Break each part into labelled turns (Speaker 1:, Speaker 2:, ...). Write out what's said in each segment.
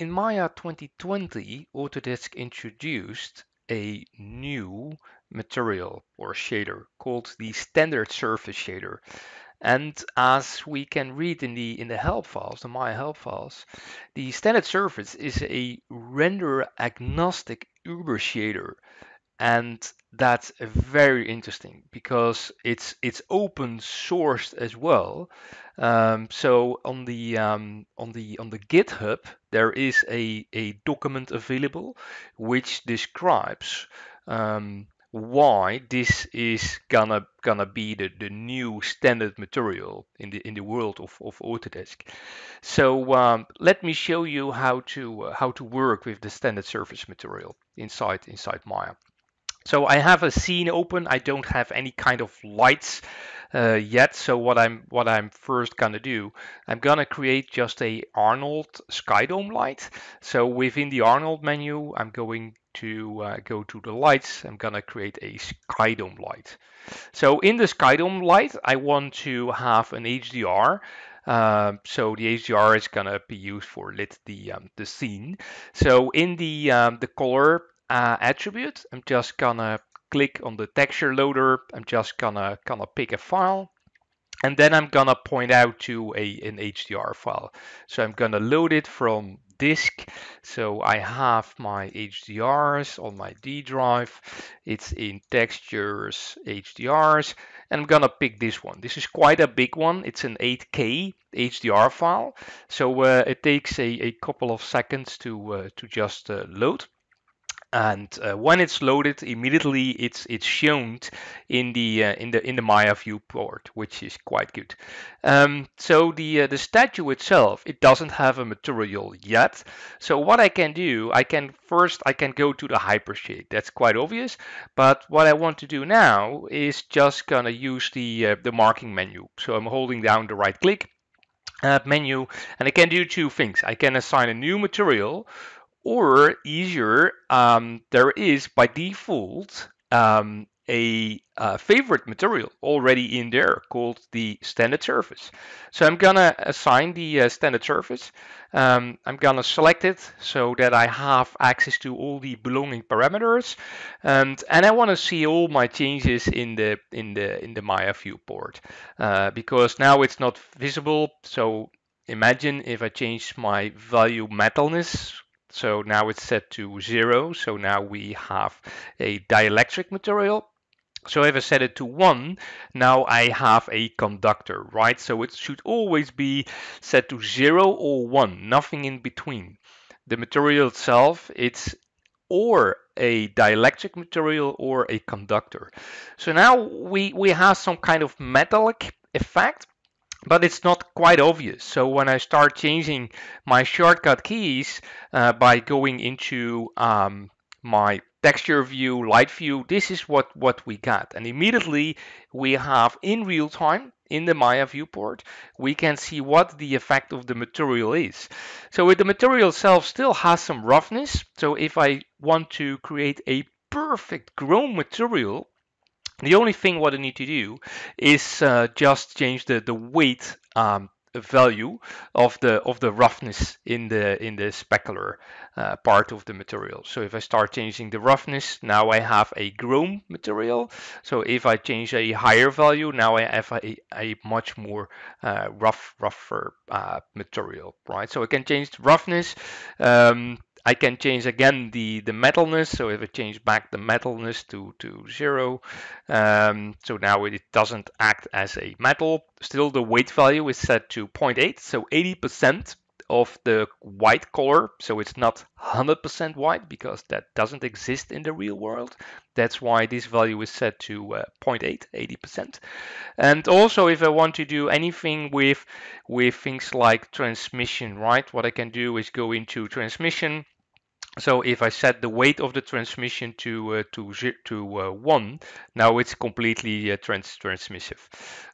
Speaker 1: In Maya 2020, Autodesk introduced a new material or shader called the standard surface shader. And as we can read in the in the help files, the Maya help files, the standard surface is a renderer agnostic Uber shader and that's very interesting because it's it's open sourced as well. Um, so on the um, on the on the GitHub there is a a document available which describes um, why this is gonna gonna be the, the new standard material in the in the world of, of Autodesk. So um, let me show you how to uh, how to work with the standard surface material inside inside Maya. So I have a scene open. I don't have any kind of lights uh, yet. So what I'm what I'm first gonna do, I'm gonna create just a Arnold Skydome light. So within the Arnold menu, I'm going to uh, go to the lights. I'm gonna create a Skydome light. So in the Skydome light, I want to have an HDR. Uh, so the HDR is gonna be used for lit the um, the scene. So in the um, the color uh, attribute. I'm just gonna click on the texture loader. I'm just gonna, gonna pick a file. And then I'm gonna point out to a, an HDR file. So I'm gonna load it from disk. So I have my HDRs on my D drive. It's in textures HDRs. And I'm gonna pick this one. This is quite a big one. It's an 8K HDR file. So uh, it takes a, a couple of seconds to, uh, to just uh, load and uh, when it's loaded immediately it's it's shown in the uh, in the in the Maya viewport which is quite good um, so the uh, the statue itself it doesn't have a material yet so what I can do I can first I can go to the hypershade that's quite obvious but what I want to do now is just gonna use the uh, the marking menu so I'm holding down the right click menu and I can do two things I can assign a new material or easier, um, there is by default um, a, a uh, favorite material already in there called the standard surface. So I'm gonna assign the uh, standard surface. Um, I'm gonna select it so that I have access to all the belonging parameters, and and I want to see all my changes in the in the in the Maya viewport uh, because now it's not visible. So imagine if I change my value metalness so now it's set to zero. So now we have a dielectric material. So if I set it to 1, now I have a conductor, right? So it should always be set to 0 or 1, nothing in between. The material itself, it's or a dielectric material or a conductor. So now we, we have some kind of metallic effect but it's not quite obvious. So when I start changing my shortcut keys uh, by going into um, my texture view, light view, this is what, what we got. And immediately we have in real time in the Maya viewport, we can see what the effect of the material is. So with the material itself still has some roughness. So if I want to create a perfect chrome material, the only thing what I need to do is uh, just change the, the weight um, value of the of the roughness in the in the specular uh, part of the material. So if I start changing the roughness, now I have a groom material. So if I change a higher value, now I have a, a much more uh, rough rougher uh, material, right? So I can change the roughness. Um, I can change again the, the metalness. So if I change back the metalness to, to zero, um, so now it doesn't act as a metal. Still the weight value is set to 0.8, so 80% of the white color. So it's not 100% white because that doesn't exist in the real world. That's why this value is set to uh, 0.8, 80%. And also if I want to do anything with, with things like transmission, right? What I can do is go into transmission so if I set the weight of the transmission to uh, to to uh, one, now it's completely uh, trans transmissive.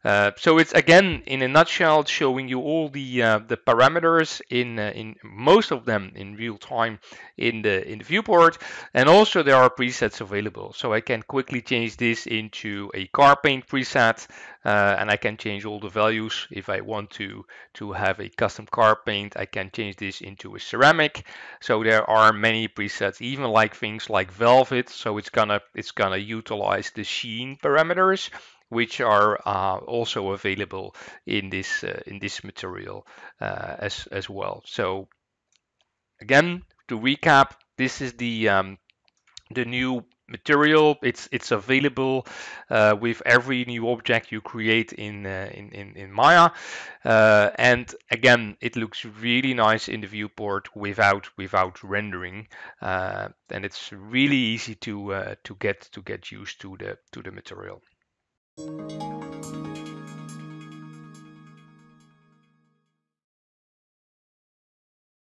Speaker 1: Uh, so it's again in a nutshell showing you all the uh, the parameters in uh, in most of them in real time in the in the viewport, and also there are presets available. So I can quickly change this into a car paint preset, and I can change all the values if I want to to have a custom car paint. I can change this into a ceramic. So there are many presets, even like things like Velvet. So it's gonna it's gonna utilize the Sheen parameters, which are uh, also available in this uh, in this material uh, as as well. So again, to recap, this is the um, the new material. It's it's available uh, with every new object you create in uh, in, in, in Maya, uh, and again, it looks really nice in the viewport without without rendering, uh, and it's really easy to uh, to get to get used to the to the material.